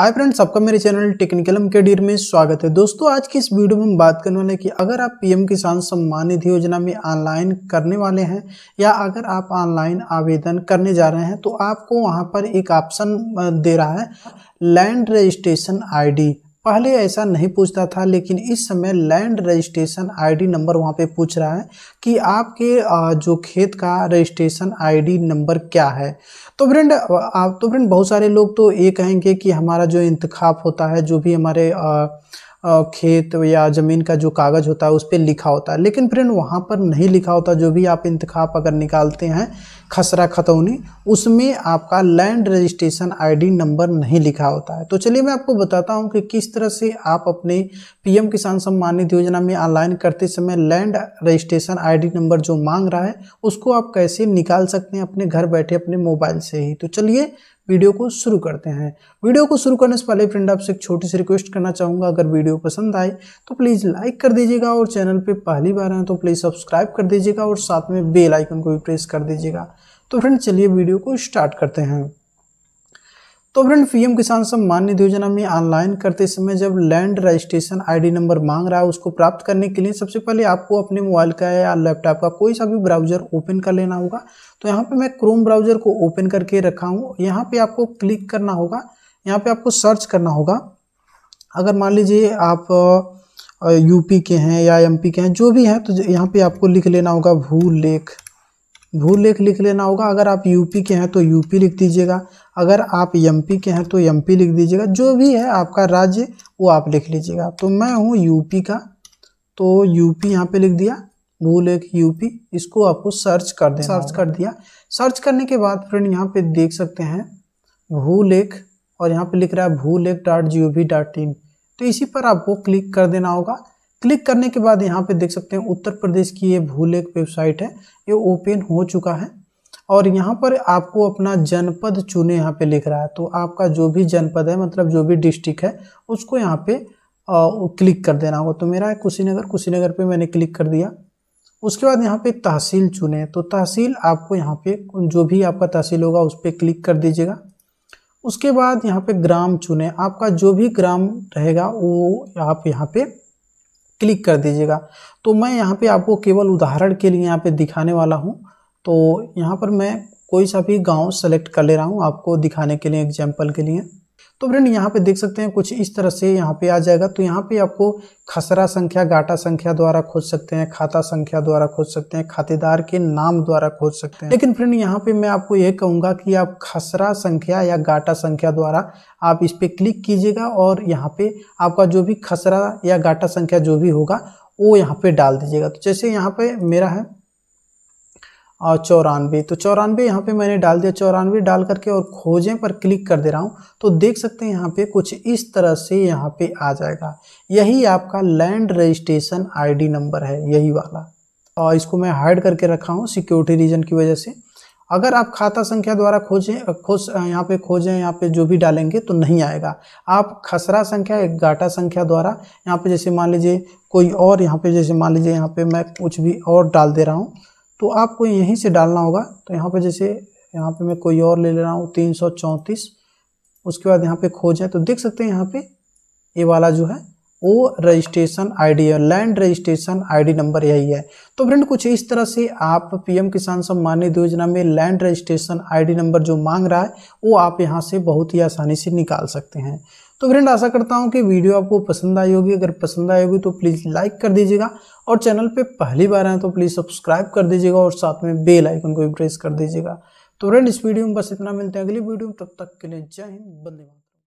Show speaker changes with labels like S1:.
S1: हाय friends आपका मेरे channel technical M K डीर में स्वागत है दोस्तों आज की इस वीडियो में हम बात करने वाले हैं कि अगर आप पीएम किसान सम्मान निधि योजना में ऑनलाइन करने वाले हैं या अगर आप ऑनलाइन आवेदन करने जा रहे हैं तो आपको वहां पर एक ऑप्शन दे रहा है लैंड रजिस्ट्रेशन आईडी पहले ऐसा नहीं पूछता था लेकिन इस समय लैंड रजिस्ट्रेशन आईडी नंबर वहाँ पे पूछ रहा है कि आपके जो खेत का रजिस्ट्रेशन आईडी नंबर क्या है तो फ्रेंड आप तो फ्रेंड बहुत सारे लोग तो ये कहेंगे कि हमारा जो इंतखाब होता है जो भी हमारे आ, खेत या ज़मीन का जो कागज़ होता है उस पर लिखा होता है लेकिन फ्रेंड वहाँ पर नहीं लिखा होता जो भी आप इंतखाब अगर निकालते हैं खसरा खतौनी उसमें आपका लैंड रजिस्ट्रेशन आईडी नंबर नहीं लिखा होता है तो चलिए मैं आपको बताता हूँ कि किस तरह से आप अपने पीएम किसान सम्मान निधि योजना में ऑनलाइन करते समय लैंड रजिस्ट्रेशन आईडी नंबर जो मांग रहा है उसको आप कैसे निकाल सकते हैं अपने घर बैठे अपने मोबाइल से ही तो चलिए वीडियो को शुरू करते हैं वीडियो को शुरू करने से पहले फ्रेंड आपसे एक छोटी सी रिक्वेस्ट करना चाहूँगा अगर वीडियो पसंद आए तो प्लीज़ लाइक कर दीजिएगा और चैनल पर पहली बार हैं तो प्लीज़ सब्सक्राइब कर दीजिएगा और साथ में बेल आइकन को भी प्रेस कर दीजिएगा तो फ्रेंड चलिए वीडियो को स्टार्ट करते हैं तो फ्रेंड पीएम किसान सम्मान निधि योजना में ऑनलाइन करते समय जब लैंड रजिस्ट्रेशन आईडी नंबर मांग रहा है उसको प्राप्त करने के लिए सबसे पहले आपको अपने मोबाइल का या लैपटॉप का कोई सा भी ब्राउजर ओपन कर लेना होगा तो यहाँ पे मैं क्रोम ब्राउजर को ओपन करके रखा हूँ यहाँ पे आपको क्लिक करना होगा यहाँ पे आपको सर्च करना होगा अगर मान लीजिए आप यूपी के हैं या एम के हैं जो भी हैं तो यहाँ पर आपको लिख लेना होगा भू लेख भूलेख लिख लेना होगा अगर आप यूपी के हैं तो यूपी लिख दीजिएगा अगर आप एमपी के हैं तो एमपी लिख दीजिएगा जो भी है आपका राज्य वो आप लिख लीजिएगा तो मैं हूँ यूपी का तो यूपी यहाँ पे लिख दिया भूलेख यूपी इसको आपको सर्च कर दे सर्च कर दिया सर्च करने के बाद फ्रेंड यहाँ पे देख सकते हैं भूलेख और यहाँ पे लिख रहा है Bhulekh dot G O V dot in तो इसी पर आपको क्लिक कर देना होगा क्लिक करने के बाद यहाँ पे देख सकते हैं उत्तर प्रदेश की ये भूल एक वेबसाइट है ये ओपन हो चुका है और यहाँ पर आपको अपना जनपद चुने यहाँ पे लिख रहा है तो आपका जो भी जनपद है मतलब जो भी डिस्ट्रिक्ट है उसको यहाँ पे आ, क्लिक कर देना होगा तो मेरा है कुशीनगर कुशीनगर पे मैंने क्लिक कर दिया उसके बाद यहाँ पे तहसील चुने तो तहसील आपको यहाँ पे जो भी आपका तहसील होगा उस पर क्लिक कर दीजिएगा उसके बाद यहाँ पे ग्राम चुने आपका जो भी ग्राम रहेगा वो आप यहाँ पे क्लिक कर दीजिएगा तो मैं यहाँ पे आपको केवल उदाहरण के लिए यहाँ पे दिखाने वाला हूँ तो यहाँ पर मैं कोई सा भी गांव सेलेक्ट कर ले रहा हूँ आपको दिखाने के लिए एग्जाम्पल के लिए तो फ्रेंड यहाँ पे देख सकते हैं कुछ इस तरह से यहाँ पे आ जाएगा तो यहाँ पे आपको खसरा संख्या गाटा संख्या द्वारा खोज सकते हैं खाता संख्या द्वारा खोज सकते हैं खातेदार के नाम द्वारा खोज सकते हैं लेकिन फ्रेंड यहाँ पे मैं आपको ये कहूँगा कि आप खसरा संख्या या गाटा संख्या द्वारा आप इस पर क्लिक कीजिएगा और यहाँ पे आपका जो भी खसरा या गाटा संख्या जो भी होगा वो यहाँ पे डाल दीजिएगा तो जैसे यहाँ पे मेरा है और चौरानवे तो चौरानवे यहाँ पे मैंने डाल दिया चौरानवे डाल करके और खोजें पर क्लिक कर दे रहा हूँ तो देख सकते हैं यहाँ पे कुछ इस तरह से यहाँ पे आ जाएगा यही आपका लैंड रजिस्ट्रेशन आईडी नंबर है यही वाला और इसको मैं हाइड करके रखा हूँ सिक्योरिटी रीजन की वजह से अगर आप खाता संख्या द्वारा खोजें खोज यहाँ पे खोजें यहाँ पे जो भी डालेंगे तो नहीं आएगा आप खसरा संख्या एक घाटा संख्या द्वारा यहाँ पे जैसे मान लीजिए कोई और यहाँ पे जैसे मान लीजिए यहाँ पे मैं कुछ भी और डाल दे रहा हूँ तो आपको यहीं से डालना होगा तो यहाँ पर जैसे यहाँ पे मैं कोई और ले ले रहा हूँ तीन सौ चौंतीस उसके बाद यहाँ पे खोज है तो देख सकते हैं यहाँ पे ये वाला जो है वो रजिस्ट्रेशन आईडी है लैंड रजिस्ट्रेशन आईडी नंबर यही है तो फ्रेंड कुछ इस तरह से आप पीएम किसान सम्मान निधि योजना में लैंड रजिस्ट्रेशन आईडी नंबर जो मांग रहा है वो आप यहाँ से बहुत ही आसानी से निकाल सकते हैं तो फ्रेंड आशा करता हूँ कि वीडियो आपको पसंद आई होगी अगर पसंद आई होगी तो प्लीज़ लाइक कर दीजिएगा और चैनल पे पहली बार आए तो प्लीज़ सब्सक्राइब कर दीजिएगा और साथ में बेल आइकन को भी प्रेस कर दीजिएगा तो फ्रेंड इस वीडियो में बस इतना मिलते हैं अगली वीडियो में तब तक के लिए जय हिंद बंदे